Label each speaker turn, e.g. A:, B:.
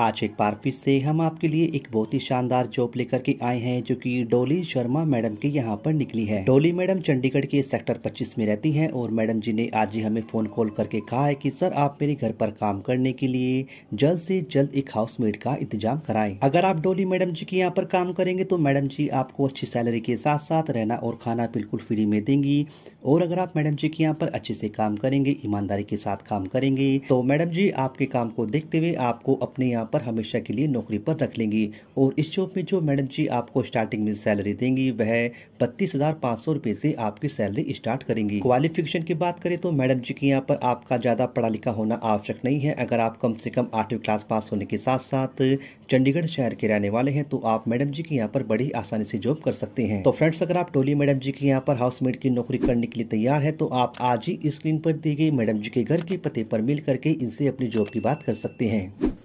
A: आज एक बार फिर से हम आपके लिए एक बहुत ही शानदार जॉब लेकर के आए हैं जो कि डोली शर्मा मैडम के यहाँ पर निकली है डोली मैडम चंडीगढ़ के सेक्टर 25 में रहती हैं और मैडम जी ने आज ही हमें फोन कॉल करके कहा है कि सर आप मेरे घर पर काम करने के लिए जल्द से जल्द एक हाउसमेट का इंतजाम कराएं अगर आप डोली मैडम जी के यहाँ पर काम करेंगे तो मैडम जी आपको अच्छी सैलरी के साथ साथ रहना और खाना बिल्कुल फ्री में देंगी और अगर आप मैडम जी के यहाँ पर अच्छे से काम करेंगे ईमानदारी के साथ काम करेंगे तो मैडम जी आपके काम को देखते हुए आपको अपने यहाँ यहाँ पर हमेशा के लिए नौकरी पर रख लेंगी और इस जॉब में जो मैडम जी आपको स्टार्टिंग में सैलरी देंगी वह बत्तीस हज़ार पाँच सौ रुपये से आपकी सैलरी स्टार्ट करेंगी क्वालिफिकेशन की बात करें तो मैडम जी के यहाँ पर आपका ज़्यादा पढ़ा लिखा होना आवश्यक नहीं है अगर आप कम से कम आठवीं क्लास पास होने के साथ साथ चंडीगढ़ शहर के रहने वाले हैं तो आप मैडम जी के यहाँ पर बड़ी आसानी से जॉब कर सकते हैं तो फ्रेंड्स अगर आप टोली मैडम जी के यहाँ पर हाउसमेट की नौकरी करने के लिए तैयार है तो आप आज ही स्क्रीन पर दी गई मैडम जी के घर के पते पर मिल करके इनसे अपनी जॉब की बात कर सकते हैं